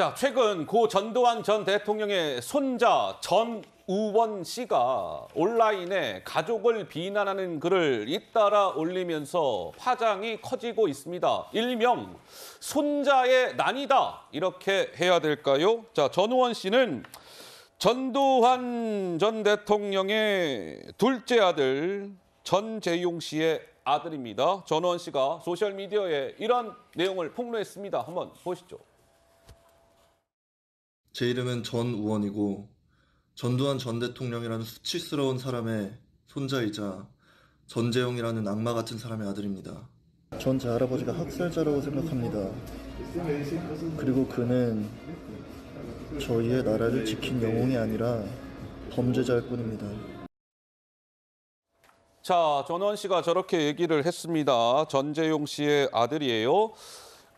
자, 최근 고 전두환 전 대통령의 손자 전우원 씨가 온라인에 가족을 비난하는 글을 잇따라 올리면서 파장이 커지고 있습니다. 일명 손자의 난이다 이렇게 해야 될까요? 자, 전우원 씨는 전두환 전 대통령의 둘째 아들 전재용 씨의 아들입니다. 전우원 씨가 소셜 미디어에 이런 내용을 폭로했습니다. 한번 보시죠. 제 이름은 전 우원이고 전두환 전 대통령이라는 수치스러운 사람의 손자이자 전재용이라는 악마 같은 사람의 아들입니다. 전 제 할아버지가 학살자라고 생각합니다. 그리고 그는 저희의 나라를 지킨 영웅이 아니라 범죄자일 뿐입니다. 자, 전원 씨가 저렇게 얘기를 했습니다. 전재용 씨의 아들이에요.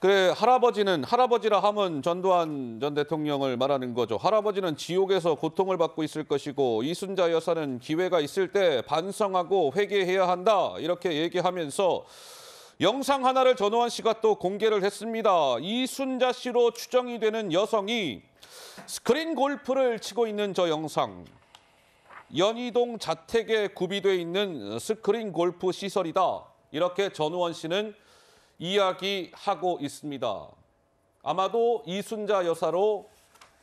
그래 할아버지는 할아버지라 함은 전두환 전 대통령을 말하는 거죠. 할아버지는 지옥에서 고통을 받고 있을 것이고 이순자 여사는 기회가 있을 때 반성하고 회개해야 한다 이렇게 얘기하면서 영상 하나를 전호환 씨가 또 공개를 했습니다. 이순자 씨로 추정이 되는 여성이 스크린 골프를 치고 있는 저 영상. 연희동 자택에 구비돼 있는 스크린 골프 시설이다. 이렇게 전우원 씨는 이야기하고 있습니다. 아마도 이순자 여사로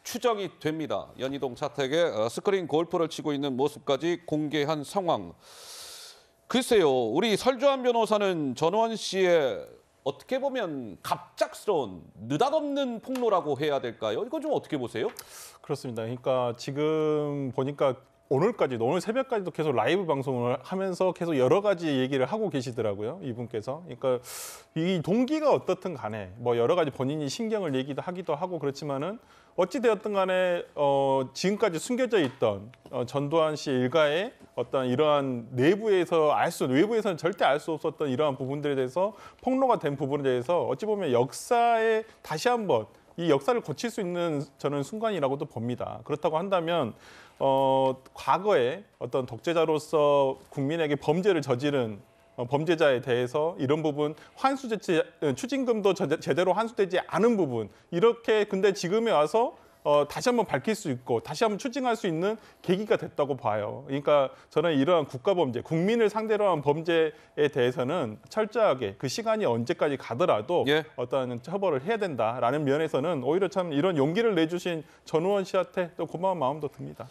추정이 됩니다. 연희동 차택에 어, 스크린 골프를 치고 있는 모습까지 공개한 상황. 글쎄요, 우리 설주한 변호사는 전원 씨의 어떻게 보면 갑작스러운 느닷없는 폭로라고 해야 될까요? 이건 좀 어떻게 보세요? 그렇습니다. 그러니까 지금 보니까 오늘까지도 오늘 새벽까지도 계속 라이브 방송을 하면서 계속 여러 가지 얘기를 하고 계시더라고요 이분께서 그러니까 이 동기가 어떻든 간에 뭐 여러 가지 본인이 신경을 얘기도 하기도 하고 그렇지만은 어찌 되었든 간에 어 지금까지 숨겨져 있던 어, 전두환 씨 일가의 어떤 이러한 내부에서 알 수 외부에서는 절대 알 수 없었던 이러한 부분들에 대해서 폭로가 된 부분에 대해서 어찌 보면 역사에 다시 한번 이 역사를 거칠 수 있는 저는 순간이라고도 봅니다. 그렇다고 한다면 어, 과거에 어떤 독재자로서 국민에게 범죄를 저지른 어, 범죄자에 대해서 이런 부분 환수제 추징금도 제대로 환수되지 않은 부분 이렇게 근데 지금에 와서 어, 다시 한번 밝힐 수 있고 다시 한번 추징할 수 있는 계기가 됐다고 봐요. 그러니까 저는 이러한 국가 범죄, 국민을 상대로 한 범죄에 대해서는 철저하게 그 시간이 언제까지 가더라도 예. 어떤 처벌을 해야 된다라는 면에서는 오히려 참 이런 용기를 내주신 전우원 씨한테 또 고마운 마음도 듭니다.